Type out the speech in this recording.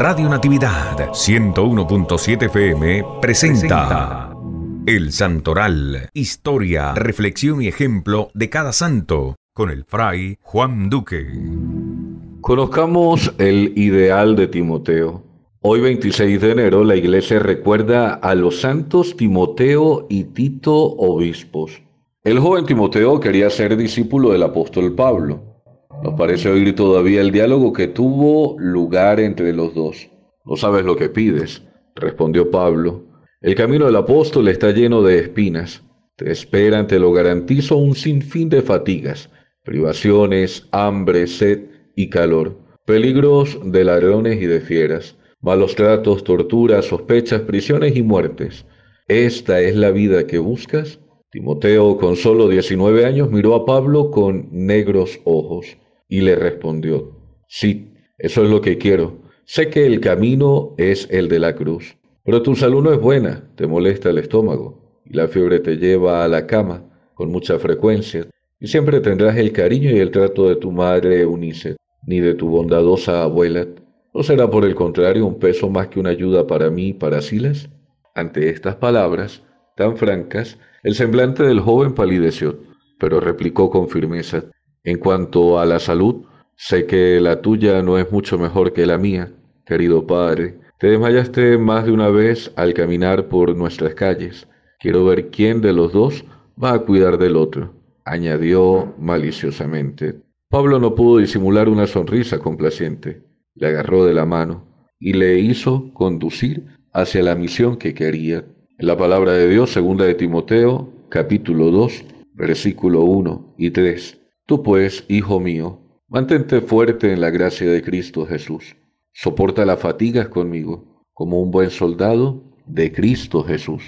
Radio Natividad 101.7 FM presenta El Santoral, historia, reflexión y ejemplo de cada santo, con el fray Juan Duque. Conozcamos el ideal de Timoteo. Hoy 26 de enero la iglesia recuerda a los santos Timoteo y Tito obispos. El joven Timoteo quería ser discípulo del apóstol Pablo. Nos parece oír todavía el diálogo que tuvo lugar entre los dos. No sabes lo que pides, respondió Pablo. El camino del apóstol está lleno de espinas. Te esperan, te lo garantizo, un sinfín de fatigas, privaciones, hambre, sed y calor, peligros de ladrones y de fieras, malos tratos, torturas, sospechas, prisiones y muertes. ¿Esta es la vida que buscas? Timoteo, con solo 19 años, miró a Pablo con negros ojos. Y le respondió, sí, eso es lo que quiero. Sé que el camino es el de la cruz, pero tu salud no es buena, te molesta el estómago y la fiebre te lleva a la cama con mucha frecuencia y siempre tendrás el cariño y el trato de tu madre Eunice, ni de tu bondadosa abuela. ¿No será por el contrario un peso más que una ayuda para mí y para Silas? Ante estas palabras tan francas, el semblante del joven palideció, pero replicó con firmeza, en cuanto a la salud, sé que la tuya no es mucho mejor que la mía, querido padre. Te desmayaste más de una vez al caminar por nuestras calles. Quiero ver quién de los dos va a cuidar del otro, añadió maliciosamente. Pablo no pudo disimular una sonrisa complaciente. Le agarró de la mano y le hizo conducir hacia la misión que quería. la palabra de Dios, segunda de Timoteo, capítulo 2, versículo 1 y 3. Tú pues, hijo mío, mantente fuerte en la gracia de Cristo Jesús. Soporta las fatigas conmigo, como un buen soldado de Cristo Jesús.